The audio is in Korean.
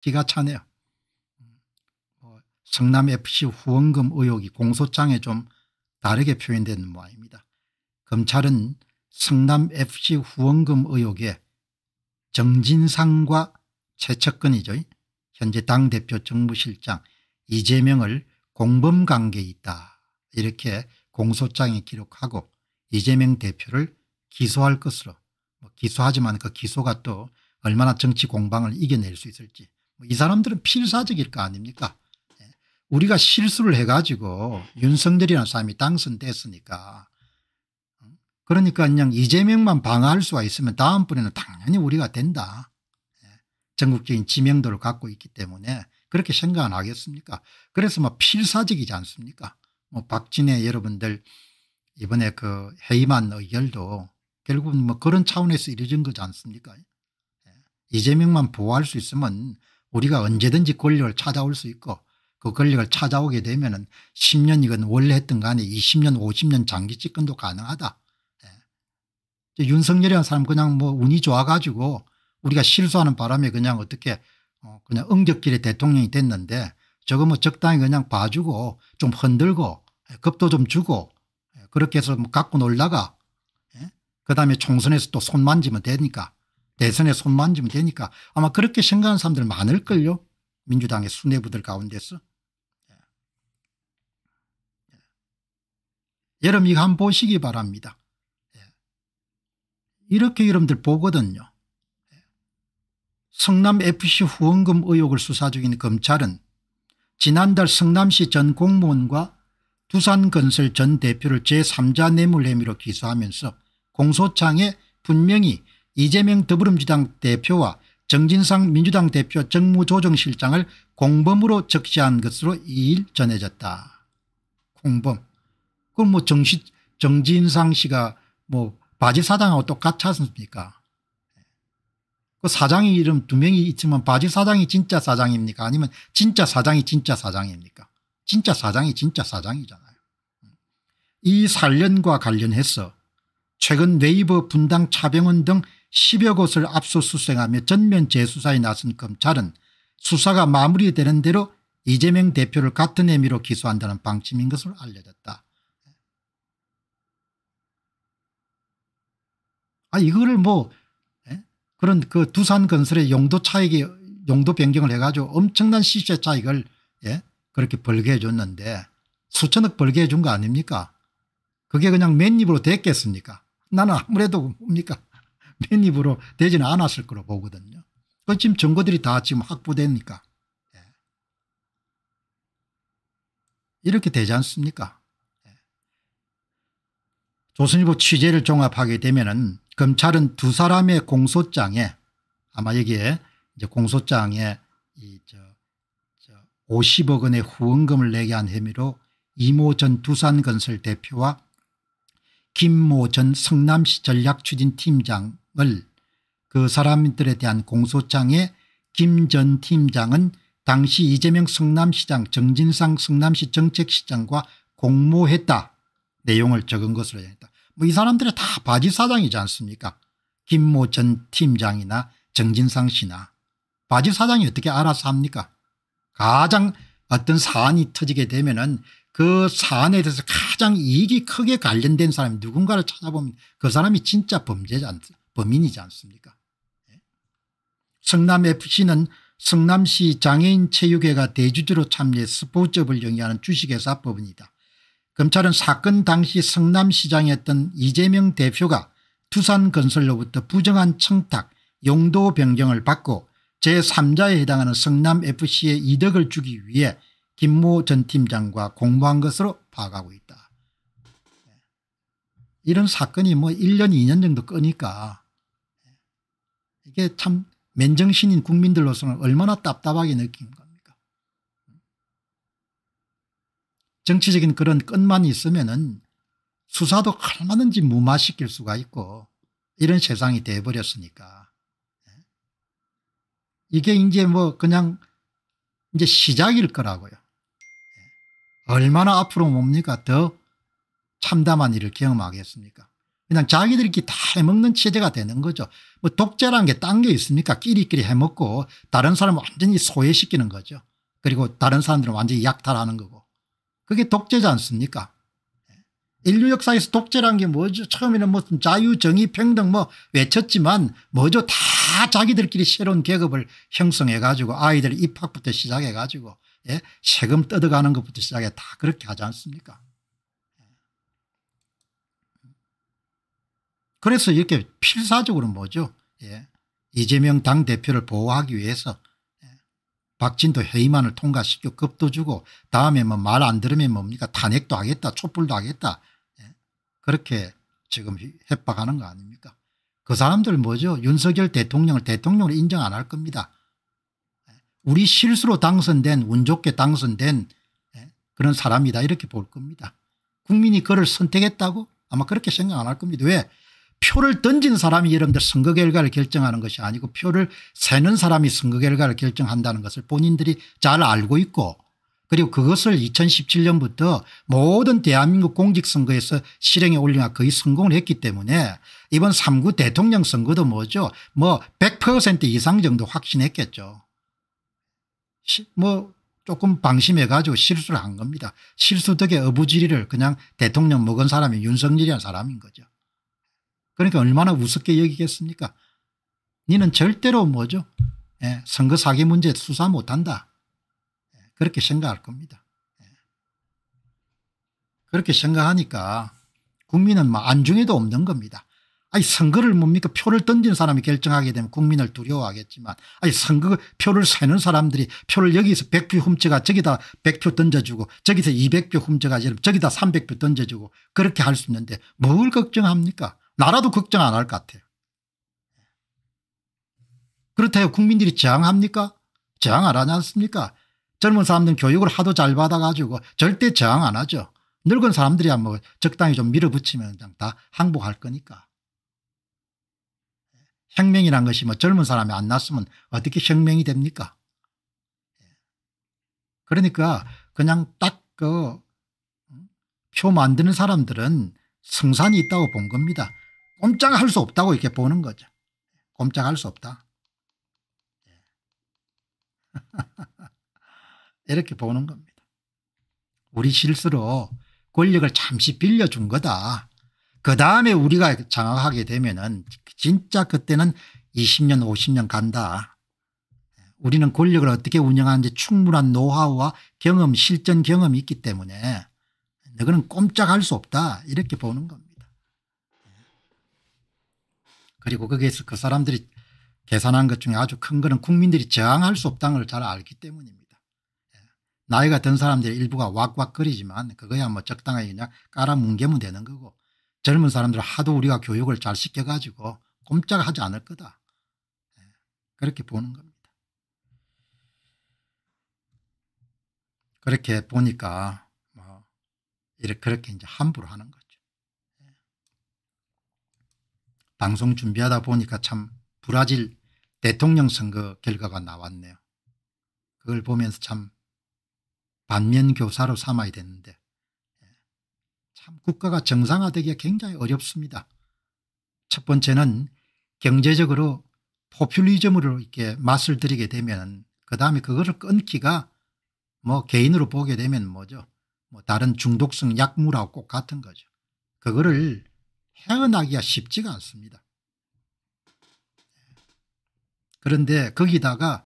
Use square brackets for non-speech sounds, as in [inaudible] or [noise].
기가 차네요. 음, 뭐 성남FC 후원금 의혹이 공소장에 좀 다르게 표현된 모양입니다. 검찰은 성남FC 후원금 의혹에 정진상과 최척근이죠. 현재 당대표 정무실장 이재명을 공범관계에 있다 이렇게 공소장에 기록하고 이재명 대표를 기소할 것으로 뭐 기소하지만 그 기소가 또 얼마나 정치 공방을 이겨낼 수 있을지 뭐 이 사람들은 필사적일 거 아닙니까 예. 우리가 실수를 해가지고 윤석열이라는 사람이 당선됐으니까 그러니까 그냥 이재명만 방어할 수가 있으면 다음번에는 당연히 우리가 된다. 예. 전국적인 지명도를 갖고 있기 때문에 그렇게 생각은 하겠습니까 그래서 뭐 필사적이지 않습니까 뭐 박진혜 여러분들 이번에 그 회의만 의결도 결국은 뭐 그런 차원에서 이루어진 거지 않습니까 예. 이재명만 보호할 수 있으면 우리가 언제든지 권력을 찾아올 수 있고 그 권력을 찾아오게 되면 은 10년이건 원래 했던 간에 20년 50년 장기 집권도 가능하다. 예. 윤석열이라는 사람 그냥 뭐 운이 좋아가지고 우리가 실수하는 바람에 그냥 어떻게 어 그냥 응적길에 대통령이 됐는데 저거 뭐 적당히 그냥 봐주고 좀 흔들고 급도 예, 좀 주고 예, 그렇게 해서 뭐 갖고 놀다가 예? 그다음에 총선에서 또 손 만지면 되니까 대선에 손 만지면 되니까 아마 그렇게 생각하는 사람들 많을걸요. 민주당의 수뇌부들 가운데서. 예. 예. 여러분 이거 한번 보시기 바랍니다. 예. 이렇게 여러분들 보거든요. 성남FC 후원금 의혹을 수사 중인 검찰은 지난달 성남시 전 공무원과 두산건설 전 대표를 제3자 뇌물 혐의로 기소하면서 공소장에 분명히 이재명 더불어민주당 대표와 정진상 민주당 대표 정무조정실장을 공범으로 적시한 것으로 이일 전해졌다. 공범. 그럼 뭐 정시, 정진상 씨가 뭐 바지 사장하고 똑같지 않습니까? 그 사장의 이름 두 명이 있지만 바지 사장이 진짜 사장입니까? 아니면 진짜 사장이 진짜 사장입니까? 진짜 사장이 진짜 사장이잖아요. 이 산련과 관련해서 최근 네이버 분당 차병원 등 10여 곳을 압수수색하며 전면 재수사에 나선 검찰은 수사가 마무리되는 대로 이재명 대표를 같은 혐의로 기소한다는 방침인 것으로 알려졌다. 아 이거를 뭐 에? 예? 그런 그 두산 건설의 용도 차익이 용도 변경을 해가지고 엄청난 시세 차익을 예? 그렇게 벌게 해줬는데 수천억 벌게 해준 거 아닙니까? 그게 그냥 맨입으로 됐겠습니까? 나는 아무래도 뭡니까? 편입으로 되지는 않았을 거로 보거든요. 그 지금 정보들이 다 지금 확보되니까 예. 이렇게 되지 않습니까? 예. 조선일보 취재를 종합하게 되면은 검찰은 두 사람의 공소장에 아마 여기에 이제 공소장에 이저 50억 원의 후원금을 내게 한 혐의로 이모 전 두산건설 대표와 김모 전 성남시 전략추진팀장 내용을 그 사람들에 대한 공소장에 김 전 팀장은 당시 이재명 성남시장 정진상 성남시 정책시장과 공모했다 내용을 적은 것으로 했다. 뭐 이 사람들은 다 바지 사장이지 않습니까 김모 전 팀장이나 정진상 씨나 바지 사장이 어떻게 알아서 합니까 가장 어떤 사안이 터지게 되면 은그 사안에 대해서 가장 이익이 크게 관련된 사람이 누군가를 찾아보면 그 사람이 진짜 범죄자 범인이지 않습니까 예? 성남FC는 성남시 장애인체육회가 대주주로 참여해 스포츠업을 영위하는 주식회사 법인이다. 검찰은 사건 당시 성남시장이었던 이재명 대표가 두산건설로부터 부정한 청탁 용도 변경을 받고 제3자에 해당하는 성남FC의 이득을 주기 위해 김모 전 팀장과 공모한 것으로 파악하고 있다. 예. 이런 사건이 뭐 1년 2년 정도 끄니까 이게 참 맨정신인 국민들로서는 얼마나 답답하게 느낀 겁니까 정치적인 그런 끈만 있으면 은 수사도 얼마든지 무마시킬 수가 있고 이런 세상이 돼버렸으니까 예. 이게 이제 뭐 그냥 이제 시작일 거라고요. 예. 얼마나 앞으로 뭡니까 더 참담한 일을 경험하겠습니까 그냥 자기들끼리 다 해먹는 체제가 되는 거죠. 뭐 독재라는 게딴 게 있습니까 끼리끼리 해먹고 다른 사람을 완전히 소외시키는 거죠. 그리고 다른 사람들은 완전히 약탈하는 거고 그게 독재지 않습니까 예. 인류 역사에서 독재란 게 뭐죠 처음에는 무슨 뭐 자유 정의 평등 뭐 외쳤지만 뭐죠 다 자기들끼리 새로운 계급을 형성해 가지고 아이들 입학부터 시작해 가지고 예? 세금 뜯어가는 것부터 시작해 다 그렇게 하지 않습니까 그래서 이렇게 필사적으로 뭐죠. 예. 이재명 당대표를 보호하기 위해서 예. 박진도 회의만을 통과시켜 급도 주고 다음에 뭐 말 안 들으면 뭡니까 탄핵도 하겠다 촛불도 하겠다 예. 그렇게 지금 협박하는 거 아닙니까 그 사람들 뭐죠 윤석열 대통령을 대통령으로 인정 안 할 겁니다 예. 우리 실수로 당선된 운 좋게 당선된 예. 그런 사람이다 이렇게 볼 겁니다 국민이 그를 선택했다고 아마 그렇게 생각 안 할 겁니다 왜 표를 던진 사람이 여러분들 선거 결과를 결정하는 것이 아니고 표를 세는 사람이 선거 결과를 결정한다는 것을 본인들이 잘 알고 있고 그리고 그것을 2017년부터 모든 대한민국 공직선거에서 실행에 올리나 거의 성공을 했기 때문에 이번 3구 대통령 선거도 뭐죠 뭐 100% 이상 정도 확신했겠죠. 뭐 조금 방심해 가지고 실수를 한 겁니다. 실수 덕에 어부지리를 그냥 대통령 먹은 사람이 윤석열이라는 사람인 거죠. 그러니까 얼마나 우습게 여기겠습니까? 니는 절대로 뭐죠? 예, 선거 사기 문제 수사 못한다. 예, 그렇게 생각할 겁니다. 예. 그렇게 생각하니까 국민은 뭐 안중에도 없는 겁니다. 아니 선거를 뭡니까 표를 던진 사람이 결정하게 되면 국민을 두려워하겠지만 아니 선거 표를 세는 사람들이 표를 여기서 100표 훔쳐가 저기다 100표 던져주고 저기서 200표 훔쳐가 저기다 300표 던져주고 그렇게 할 수 있는데 뭘 걱정합니까 나라도 걱정 안 할 것 같아요. 그렇다고 국민들이 저항합니까? 저항 안 하지 않습니까? 젊은 사람들은 교육을 하도 잘 받아가지고 절대 저항 안 하죠. 늙은 사람들이뭐 적당히 좀 밀어붙이면 그냥 다 항복할 거니까. 혁명이란 것이 뭐 젊은 사람이 안 났으면 어떻게 혁명이 됩니까? 그러니까 그냥 딱 그 표 만드는 사람들은 성산이 있다고 본 겁니다. 꼼짝할 수 없다고 이렇게 보는 거죠. 꼼짝할 수 없다. 예. [laughs] 이렇게 보는 겁니다. 우리 실수로 권력을 잠시 빌려준 거다. 그 다음에 우리가 장악하게 되면 은 진짜 그때는 20년 50년 간다. 우리는 권력을 어떻게 운영하는지 충분한 노하우와 경험 실전 경험이 있기 때문에 너는 꼼짝할 수 없다 이렇게 보는 겁니다. 그리고 거기에서 그 사람들이 계산한 것 중에 아주 큰 거는 국민들이 저항할 수 없다는 걸 잘 알기 때문입니다. 예. 나이가 든 사람들의 일부가 왁왁거리지만 그거야 뭐 적당하게 그냥 깔아뭉개면 되는 거고 젊은 사람들 은 하도 우리가 교육을 잘 시켜가지고 꼼짝하지 않을 거다. 예. 그렇게 보는 겁니다. 그렇게 보니까 뭐 이렇게 그렇게 이제 함부로 하는 거예요. 방송 준비하다 보니까 참 브라질 대통령 선거 결과가 나왔네요. 그걸 보면서 참 반면 교사로 삼아야 되는데 예, 참 국가가 정상화되기가 굉장히 어렵습니다. 첫 번째는 경제적으로 포퓰리즘으로 이렇게 맛을 들이게 되면 그 다음에 그거를 끊기가 뭐 개인으로 보게 되면 뭐죠. 뭐 다른 중독성 약물하고 꼭 같은 거죠. 그거를 헤어나기가 쉽지가 않습니다. 그런데 거기다가